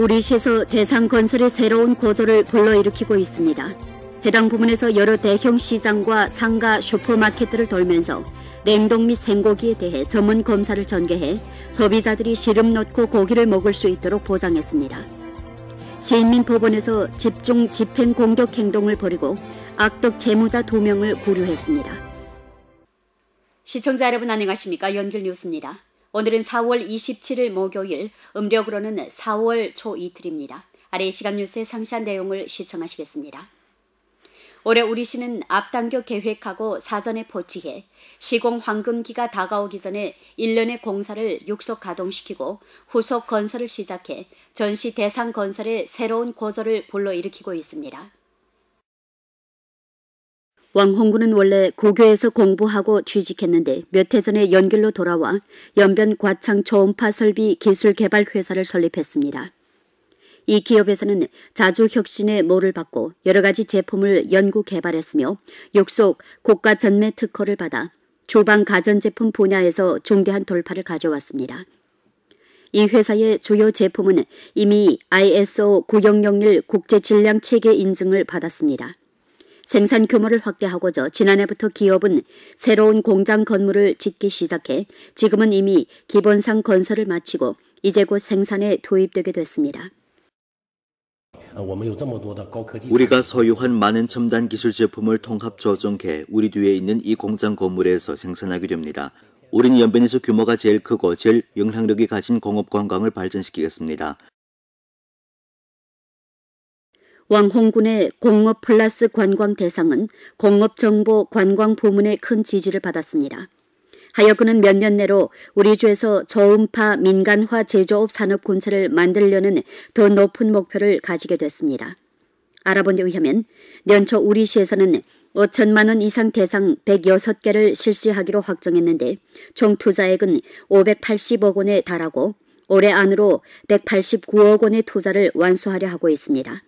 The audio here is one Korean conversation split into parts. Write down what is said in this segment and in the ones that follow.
우리 시에서 대상 건설의 새로운 고조를 불러일으키고 있습니다. 해당 부문에서 여러 대형 시장과 상가 슈퍼마켓들을 돌면서 냉동 및 생고기에 대해 전문 검사를 전개해 소비자들이 시름 놓고 고기를 먹을 수 있도록 보장했습니다. 시인민법원에서 집중 집행 공격 행동을 벌이고 악덕 재무자 2명을 고려했습니다. 시청자 여러분 안녕하십니까? 연결 뉴스입니다. 오늘은 4월 27일 목요일, 음력으로는 4월 초 이틀입니다. 아래 시간 뉴스의 상세한 내용을 시청하시겠습니다. 올해 우리 시는 앞당겨 계획하고 사전에 포치해 시공 황금기가 다가오기 전에 1년의 공사를 육속 가동시키고 후속 건설을 시작해 전시 대상 건설의 새로운 고조를 불러일으키고 있습니다. 왕홍구는 원래 고교에서 공부하고 취직했는데 몇 해 전에 연길로 돌아와 연변 과창 초음파 설비 기술 개발 회사를 설립했습니다. 이 기업에서는 자주 혁신의 모를 받고 여러 가지 제품을 연구 개발했으며 욕속 고가 전매 특허를 받아 주방 가전제품 분야에서 중대한 돌파를 가져왔습니다. 이 회사의 주요 제품은 이미 ISO 9001 국제질량체계 인증을 받았습니다. 생산 규모를 확대하고자 지난해부터 기업은 새로운 공장 건물을 짓기 시작해 지금은 이미 기본상 건설을 마치고 이제 곧 생산에 도입되게 됐습니다. 우리가 소유한 많은 첨단 기술 제품을 통합 조정해 우리 뒤에 있는 이 공장 건물에서 생산하게 됩니다. 우린 연변에서 규모가 제일 크고 제일 영향력이 가진 공업 관광을 발전시키겠습니다. 왕홍군의 공업 플러스 관광 대상은 공업정보 관광 부문의 큰 지지를 받았습니다. 하여 그는 몇 년 내로 우리 주에서 저음파 민간화 제조업 산업 군체를 만들려는 더 높은 목표를 가지게 됐습니다. 알아본 데 의하면 연초 우리 시에서는 5천만 원 이상 대상 106개를 실시하기로 확정했는데 총 투자액은 580억 원에 달하고 올해 안으로 189억 원의 투자를 완수하려 하고 있습니다.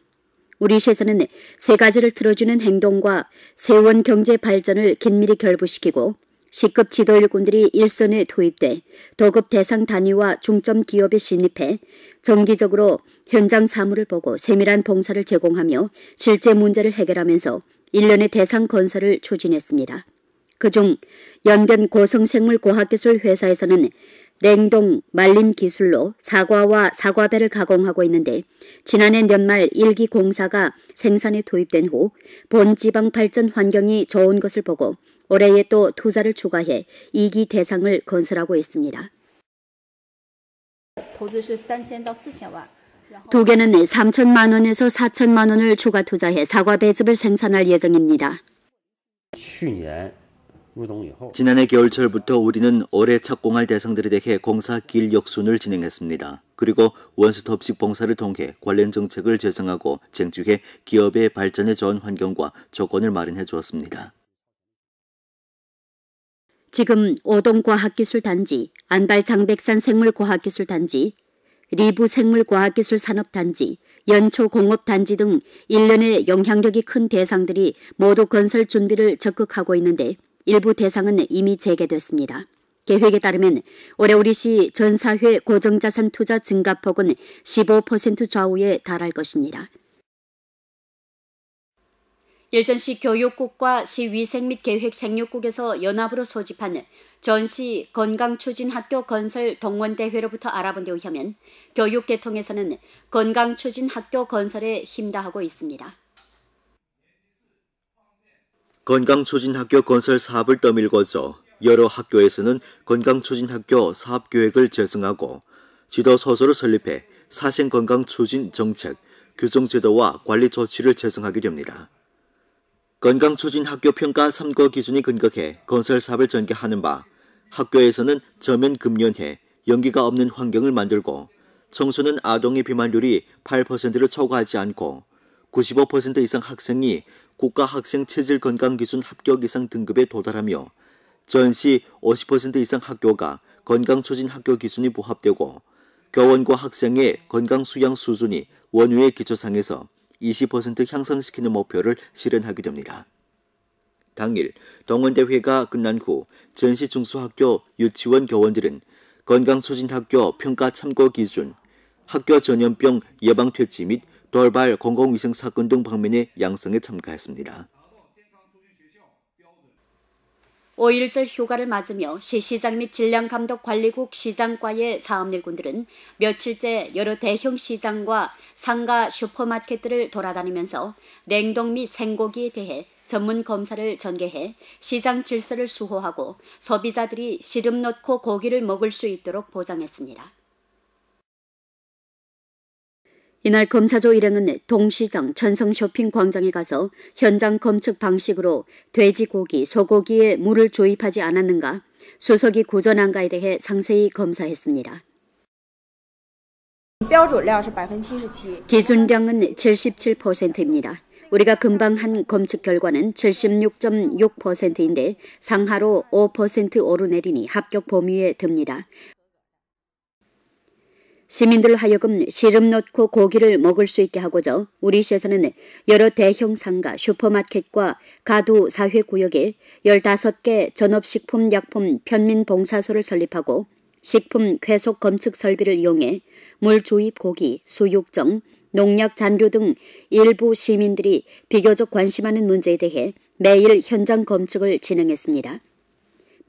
우리 시에서는 세 가지를 틀어주는 행동과 세원 경제 발전을 긴밀히 결부시키고 C급 지도 일꾼들이 일선에 투입돼 도급 대상 단위와 중점 기업에 진입해 정기적으로 현장 사물을 보고 세밀한 봉사를 제공하며 실제 문제를 해결하면서 일련의 대상 건설을 추진했습니다. 그중 연변 고성생물과학기술회사에서는 냉동, 말림 기술로 사과와 사과배를 가공하고 있는데 지난해 연말 일기 공사가 생산에 도입된 후 본지방 발전 환경이 좋은 것을 보고 올해에 또 투자를 추가해 2기 대상을 건설하고 있습니다. 두 개는 3천만 원에서 4천만 원을 추가 투자해 사과 배즙을 생산할 예정입니다. 지난해 겨울철부터 우리는 올해 착공할 대상들에 대해 공사 길 역순을 진행했습니다. 그리고 원스톱식 봉사를 통해 관련 정책을 제정하고 쟁취해 기업의 발전에 좋은 환경과 조건을 마련해 주었습니다. 지금 오동과학기술단지, 안발장백산 생물과학기술단지, 리부 생물과학기술 산업단지, 연초 공업단지 등1년의 영향력이 큰 대상들이 모두 건설 준비를 적극하고 있는데 일부 대상은 이미 재개됐습니다. 계획에 따르면 올해 우리시 전사회 고정자산 투자 증가폭은 15% 좌우에 달할 것입니다. 일전시 교육국과 시위생 및 계획 생육국에서 연합으로 소집한 전시 건강추진학교 건설 동원대회로부터 알아본 데 의하면 교육계통에서는 건강추진학교 건설에 힘다하고 있습니다. 건강추진학교 건설 사업을 떠밀고서 여러 학교에서는 건강추진학교 사업계획을 제정하고 지도서서를 설립해 사생건강추진 정책, 규정제도와 관리 조치를 제정하게 됩니다. 건강추진학교 평가 3거 기준이 근거해 건설 사업을 전개하는 바 학교에서는 저면 금년해 연기가 없는 환경을 만들고 청소년 아동의 비만율이 8%를 초과하지 않고 95% 이상 학생이 국가 학생 체질 건강 기준 합격 이상 등급에 도달하며 전시 50% 이상 학교가 건강 초진 학교 기준이 부합되고 교원과 학생의 건강 수양 수준이 원유의 기초상에서 20% 향상시키는 목표를 실현하게 됩니다. 당일 동원대회가 끝난 후 전시 중소학교 유치원 교원들은 건강초진학교 평가 참고 기준, 학교 전염병 예방퇴치 및 돌발 공공위생 사건 등방면에 양성에 참가했습니다. 5일절 휴가를 맞으며 시시장 및 질량감독관리국 시장과의 사업일꾼들은 며칠째 여러 대형 시장과 상가 슈퍼마켓들을 돌아다니면서 냉동 및 생고기에 대해 전문 검사를 전개해 시장 질서를 수호하고 소비자들이 시름 넣고 고기를 먹을 수 있도록 보장했습니다. 이날 검사조 일행은 동시장 전성 쇼핑 광장에 가서 현장 검측 방식으로 돼지고기, 소고기에 물을 조입하지 않았는가, 수석이 고전한가에 대해 상세히 검사했습니다. 기준량은 77%입니다. 우리가 금방 한 검측 결과는 76.6%인데 상하로 5% 오르내리니 합격 범위에 듭니다. 시민들 하여금 시름 놓고 고기를 먹을 수 있게 하고자 우리시에서는 여러 대형 상가, 슈퍼마켓과 가두 사회구역에 15개 전업식품 약품 편민봉사소를 설립하고 식품 쾌속 검측 설비를 이용해 물 주입 고기, 수육정, 농약 잔류 등 일부 시민들이 비교적 관심하는 문제에 대해 매일 현장 검측을 진행했습니다.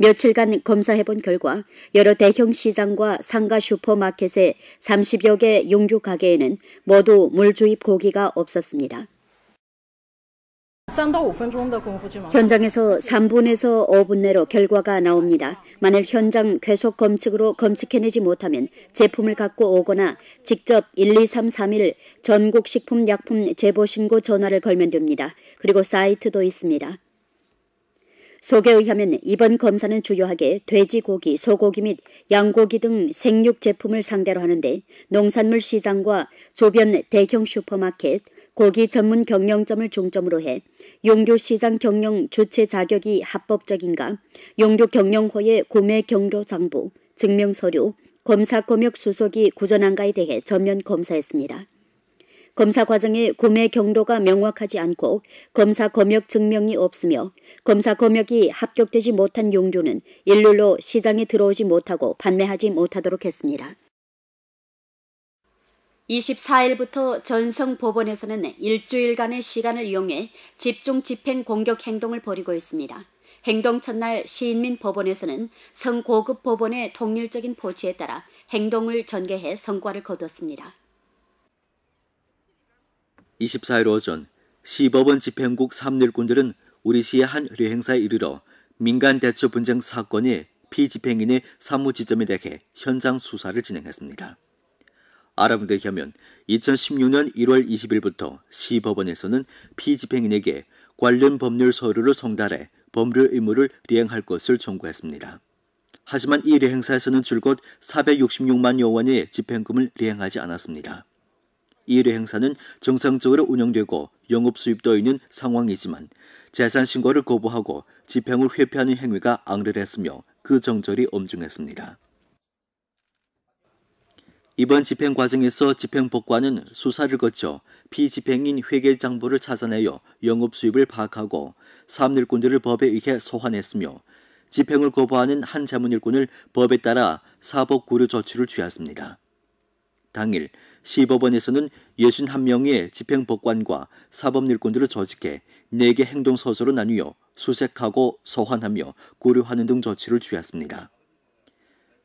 며칠간 검사해본 결과 여러 대형 시장과 상가 슈퍼마켓의 30여 개 용유 가게에는 모두 물 주입 고기가 없었습니다. 현장에서 3분에서 5분 내로 결과가 나옵니다. 만일 현장 계속 검측으로 검측해내지 못하면 제품을 갖고 오거나 직접 1 2 3 3일 전국식품약품 제보신고 전화를 걸면 됩니다. 그리고 사이트도 있습니다. 속에 의하면 이번 검사는 주요하게 돼지고기, 소고기 및 양고기 등 생육 제품을 상대로 하는데 농산물 시장과 조변 대형 슈퍼마켓, 고기 전문 경영점을 중점으로 해 용료 시장 경영 주체 자격이 합법적인가, 용료 경영호의 구매 경로 장부, 증명 서류, 검사 검역 수속이 구전한가에 대해 전면 검사했습니다. 검사 과정에 구매 경로가 명확하지 않고 검사 검역 증명이 없으며 검사 검역이 합격되지 못한 용류는 일률로 시장에 들어오지 못하고 판매하지 못하도록 했습니다. 24일부터 전성 법원에서는 일주일간의 시간을 이용해 집중 집행 공격 행동을 벌이고 있습니다. 행동 첫날 시인민 법원에서는 성고급 법원의 통일적인 포지에 따라 행동을 전개해 성과를 거뒀습니다. 24일 오전 시법원 집행국 3일군들은 우리 시의 한 의뢰행사에 이르러 민간 대처 분쟁 사건의 피집행인의 사무 지점에 대해 현장 수사를 진행했습니다. 아랍대 하면 2016년 1월 20일부터 시법원에서는 피집행인에게 관련 법률 서류를 송달해 법률 의무를 리행할 것을 청구했습니다. 하지만 이 리행사에서는 줄곧 466만여 원의 집행금을 리행하지 않았습니다. 이일의 행사는 정상적으로 운영되고 영업 수입도 있는 상황이지만 재산 신고를 거부하고 집행을 회피하는 행위가 앙렬했으며 그 정절이 엄중했습니다. 이번 집행 과정에서 집행법관은 수사를 거쳐 피집행인 회계 장부를 찾아내어 영업 수입을 파악하고 사업일꾼들을 법에 의해 소환했으며 집행을 거부하는 한 자문일꾼을 법에 따라 사법 구류 조치를 취했습니다. 당일 시법원에서는 61명의 집행법관과 사법일꾼들을 조직해 4개 행동서서로 나뉘어 수색하고 소환하며 고려하는 등 조치를 취했습니다.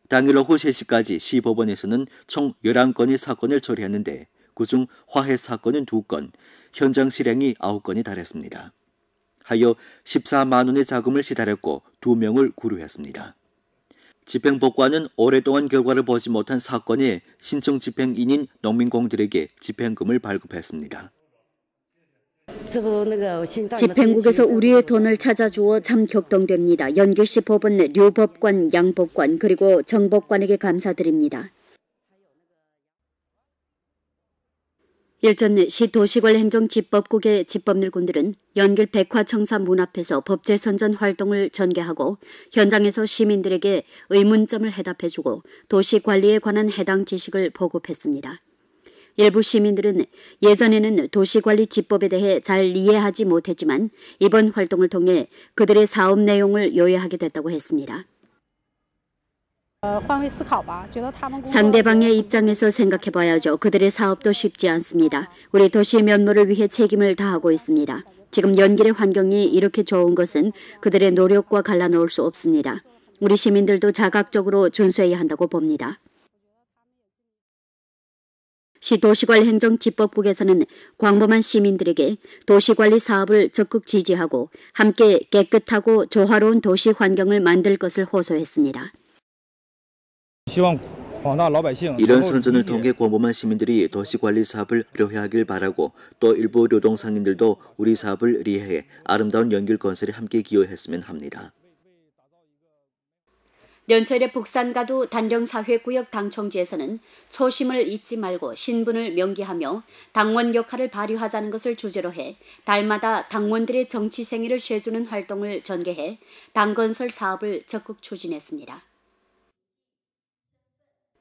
당일 오후 3시까지 시법원에서는 총 11건의 사건을 처리했는데 그 중 화해 사건은 2건, 현장 실행이 9건에 달했습니다. 하여 14만 원의 자금을 시달했고 2명을 구류했습니다. 집행법관은 오랫동안 결과를 보지 못한 사건의 신청 집행인인 농민공들에게 집행금을 발급했습니다. 집행국에서 우리의 돈을 찾아주어 참 격동됩니다. 연결시 법은 료법관, 양법관 그리고 정법관에게 감사드립니다. 일전시 도시관리행정지법국의지법률군들은 연길 백화청사 문 앞에서 법제선전 활동을 전개하고 현장에서 시민들에게 의문점을 해답해주고 도시관리에 관한 해당 지식을 보급했습니다. 일부 시민들은 예전에는 도시관리지법에 대해 잘 이해하지 못했지만 이번 활동을 통해 그들의 사업 내용을 요해하게 됐다고 했습니다. 상대방의 입장에서 생각해봐야죠. 그들의 사업도 쉽지 않습니다. 우리 도시 의 면모를 위해 책임을 다하고 있습니다. 지금 연길의 환경이 이렇게 좋은 것은 그들의 노력과 갈라놓을 수 없습니다. 우리 시민들도 자각적으로 준수해야 한다고 봅니다. 시도시관 리 행정지법국에서는 광범한 시민들에게 도시관리 사업을 적극 지지하고 함께 깨끗하고 조화로운 도시 환경을 만들 것을 호소했습니다. 이런 선전을 통해 고범한 시민들이 도시관리 사업을 려해하길 바라고 또 일부 노동 상인들도 우리 사업을 리해 아름다운 연결 건설에 함께 기여했으면 합니다. 연철의 북산가도 단령사회구역 당청제에서는 초심을 잊지 말고 신분을 명기하며 당원 역할을 발휘하자는 것을 주제로 해 달마다 당원들의 정치 생애를 쇠주는 활동을 전개해 당건설 사업을 적극 추진했습니다.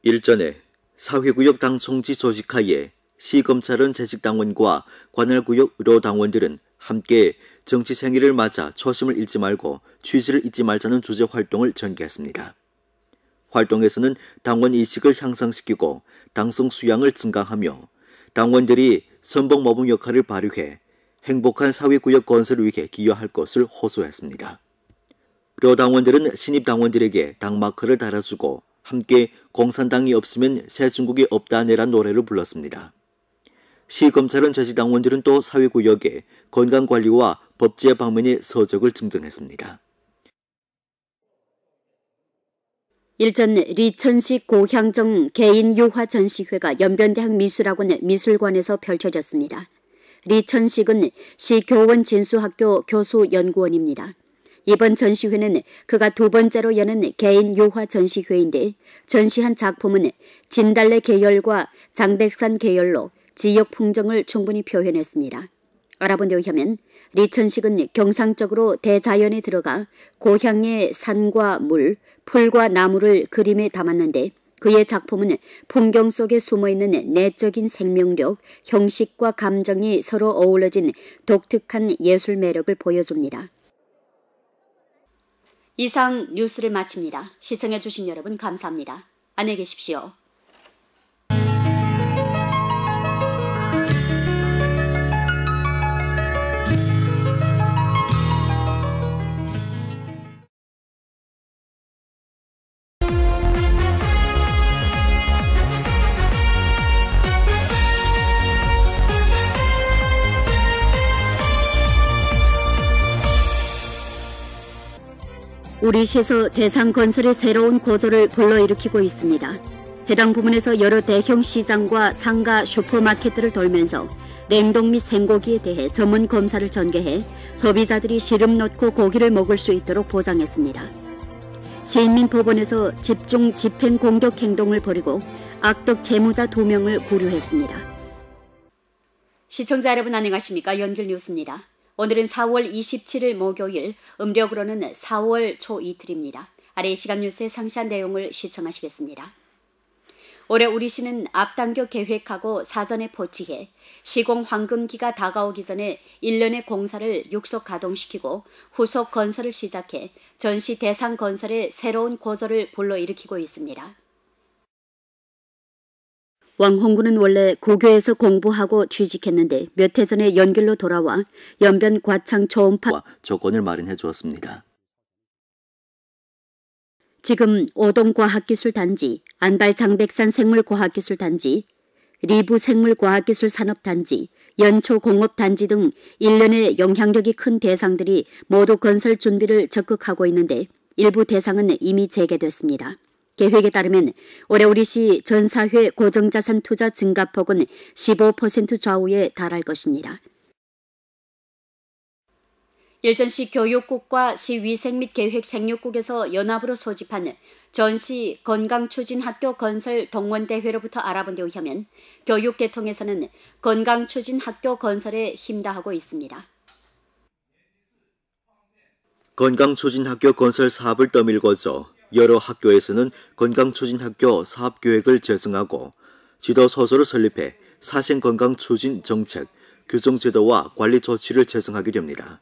일전에 사회구역 당총지 조직하에 시검찰은 재직당원과 관할구역 의료당원들은 함께 정치 생일을 맞아 초심을 잃지 말고 취지를 잊지 말자는 주제 활동을 전개했습니다. 활동에서는 당원 인식을 향상시키고 당성 수양을 증강하며 당원들이 선봉 모범 역할을 발휘해 행복한 사회구역 건설 을 위해 기여할 것을 호소했습니다. 료 당원들은 신입 당원들에게 당마크를 달아주고 함께 공산당이 없으면 새 중국이 없다네란 노래를 불렀습니다. 시검찰은 자치당원들은 또 사회구역에 건강관리와 법제 방면의 서적을 증정했습니다. 일전 리천식 고향정 개인 유화 전시회가 연변대학 미술학원 미술관에서 펼쳐졌습니다. 리천식은 시교원 진수학교 교수 연구원입니다. 이번 전시회는 그가 두 번째로 여는 개인 요화 전시회인데 전시한 작품은 진달래 계열과 장백산 계열로 지역 풍정을 충분히 표현했습니다. 알아본 데 의하면 리천식은 경상적으로 대자연에 들어가 고향의 산과 물, 풀과 나무를 그림에 담았는데 그의 작품은 풍경 속에 숨어있는 내적인 생명력, 형식과 감정이 서로 어우러진 독특한 예술 매력을 보여줍니다. 이상 뉴스를 마칩니다. 시청해주신 여러분 감사합니다. 안녕히 계십시오. 우리 시에서 대상 건설의 새로운 고조를 불러일으키고 있습니다. 해당 부문에서 여러 대형 시장과 상가, 슈퍼마켓들을 돌면서 냉동 및 생고기에 대해 전문 검사를 전개해 소비자들이 시름 넣고 고기를 먹을 수 있도록 보장했습니다. 시인민법원에서 집중 집행 공격 행동을 벌이고 악덕 재무자 두명을 고려했습니다. 시청자 여러분 안녕하십니까? 연결 뉴스입니다. 오늘은 4월 27일 목요일, 음력으로는 4월 초 이틀입니다. 아래 시간 뉴스의 상세한 내용을 시청하시겠습니다. 올해 우리 시는 앞당겨 계획하고 사전에 포치해 시공 황금기가 다가오기 전에 1년의 공사를 육속 가동시키고 후속 건설을 시작해 전시 대상 건설의 새로운 고조를 불러일으키고 있습니다. 왕홍구는 원래 고교에서 공부하고 취직했는데 몇 해 전에 연결로 돌아와 연변 과창 초음파 조건을 마련해 주었습니다. 지금 오동과학기술단지, 안발장백산 생물과학기술단지, 리부 생물과학기술 산업단지, 연초공업단지 등 일련의 영향력이 큰 대상들이 모두 건설 준비를 적극하고 있는데 일부 대상은 이미 재개됐습니다. 계획에 따르면 올해 우리시 전사회 고정자산 투자 증가폭은 15% 좌우에 달할 것입니다. 일전시 교육국과 시위생 및 계획생육국에서 연합으로 소집한 전시 건강추진학교 건설 동원대회로부터 알아본 데 의하면 교육계통에서는 건강추진학교 건설에 힘다하고 있습니다. 건강추진학교 건설 사업을 떠밀고서 여러 학교에서는 건강추진학교 사업계획을 재정하고 지도서소를 설립해 사생 건강추진 정책, 규정제도와 관리 조치를 재정하게 됩니다.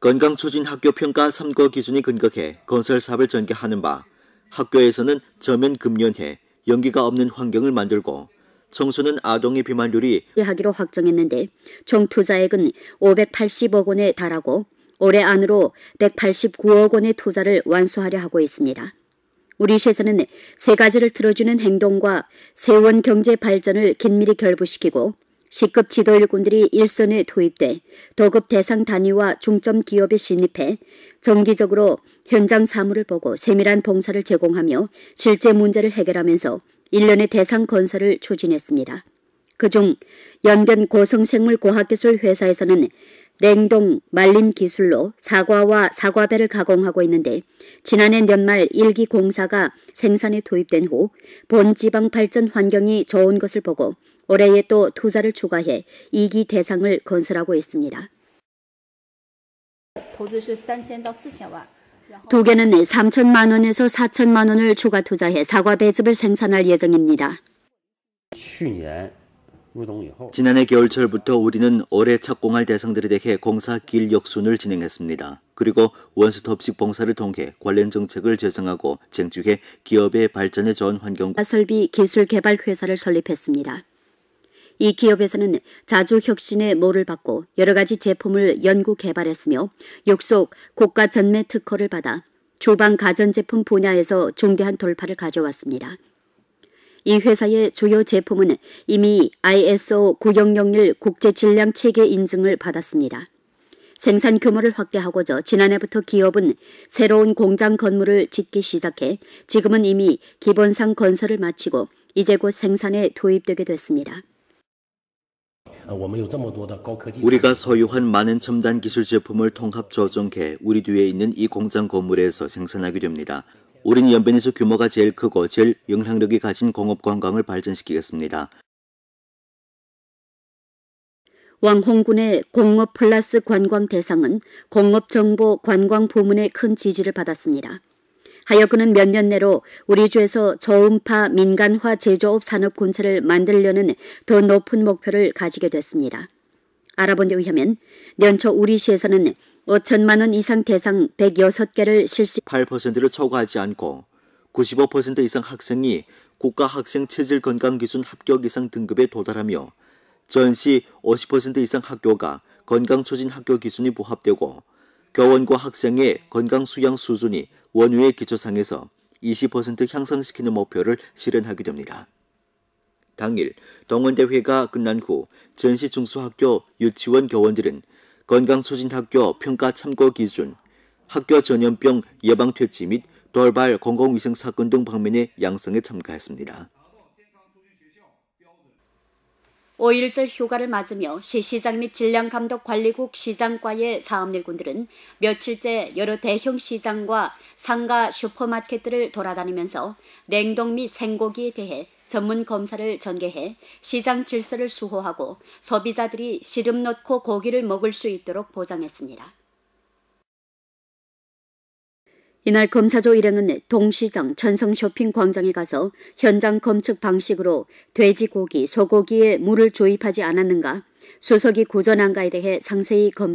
건강추진학교 평가 3거 기준이 근거해 건설 사업을 전개하는 바 학교에서는 저면 금년해 연기가 없는 환경을 만들고 청소년 아동의 비만율이 하기로 확정했는데 총 투자액은 580억 원에 달하고 올해 안으로 189억 원의 투자를 완수하려 하고 있습니다. 우리 시에서는 세 가지를 틀어주는 행동과 세원 경제 발전을 긴밀히 결부시키고 C급 지도 일꾼들이 일선에 투입돼 도급 대상 단위와 중점 기업에 진입해 정기적으로 현장 사무를 보고 세밀한 봉사를 제공하며 실제 문제를 해결하면서 일련의 대상 건설을 추진했습니다. 그 중 연변 고성생물과학기술회사에서는 냉동, 말림 기술로 사과와 사과배를 가공하고 있는데 지난해 연말 일기 공사가 생산에 도입된 후본 지방 발전 환경이 좋은 것을 보고 올해에 또 투자를 추가해 2기 대상을 건설하고 있습니다. 두 개는 3천만 원에서 4천만 원을 추가 투자해 사과 배즙을 생산할 예정입니다. 지난해 겨울철부터 우리는 올해 착공할 대상들에 대해 공사 길 역순을 진행했습니다. 그리고 원스톱식 봉사를 통해 관련 정책을 제정하고 쟁주해 기업의 발전에 좋은 환경 설비 기술 개발 회사를 설립했습니다. 이 기업에서는 자주 혁신의 모를 받고 여러 가지 제품을 연구 개발했으며 욕속 고가 전매 특허를 받아 조방 가전제품 분야에서 중대한 돌파를 가져왔습니다. 이 회사의 주요 제품은 이미 ISO 9001 국제 질량 체계 인증을 받았습니다. 생산 규모를 확대하고자 지난해부터 기업은 새로운 공장 건물을 짓기 시작해 지금은 이미 기본상 건설을 마치고 이제 곧 생산에 도입되게 됐습니다. 우리가 소유한 많은 첨단 기술 제품을 통합 조정해 우리 뒤에 있는 이 공장 건물에서 생산하게 됩니다. 우리는 연변에서 규모가 제일 크고 제일 영향력이 가진 공업관광을 발전시키겠습니다. 왕홍군의 공업 플러스 관광 대상은 공업정보 관광 부문의 큰 지지를 받았습니다. 하여 그는 몇년 내로 우리 주에서 저음파 민간화 제조업 산업 군체를 만들려는 더 높은 목표를 가지게 됐습니다. 알아본 데 의하면 연초 우리시에서는 5천만 원 이상 대상 106개를 실시 8%를 초과하지 않고 95% 이상 학생이 국가 학생 체질 건강 기준 합격 이상 등급에 도달하며 전시 50% 이상 학교가 건강 추진 학교 기준이 부합되고 교원과 학생의 건강 수양 수준이 원유의 기초상에서 20% 향상시키는 목표를 실현하게 됩니다. 당일 동원대회가 끝난 후 전시 중소학교 유치원 교원들은 건강수진학교 평가 참고 기준, 학교 전염병 예방 퇴치 및 돌발 공공위생 사건 등 방면의 양성에 참가했습니다. 5일절 휴가를 맞으며 시시장 및 질량감독관리국 시장과의 사업일꾼들은 며칠째 여러 대형 시장과 상가 슈퍼마켓들을 돌아다니면서 냉동 및 생고기에 대해 전문 검사를 전개해 시장 질서를 수호하고 소비자들이 시름 넣고 고기를 먹을 수 있도록 보장했습니다. 이날 검사조 일행은 동시장 전성 쇼핑 광장에 가서 현장 검측 방식으로 돼지고기, 소고기에 물을 조입하지 않았는가, 수석이 구전한가에 대해 상세히 검사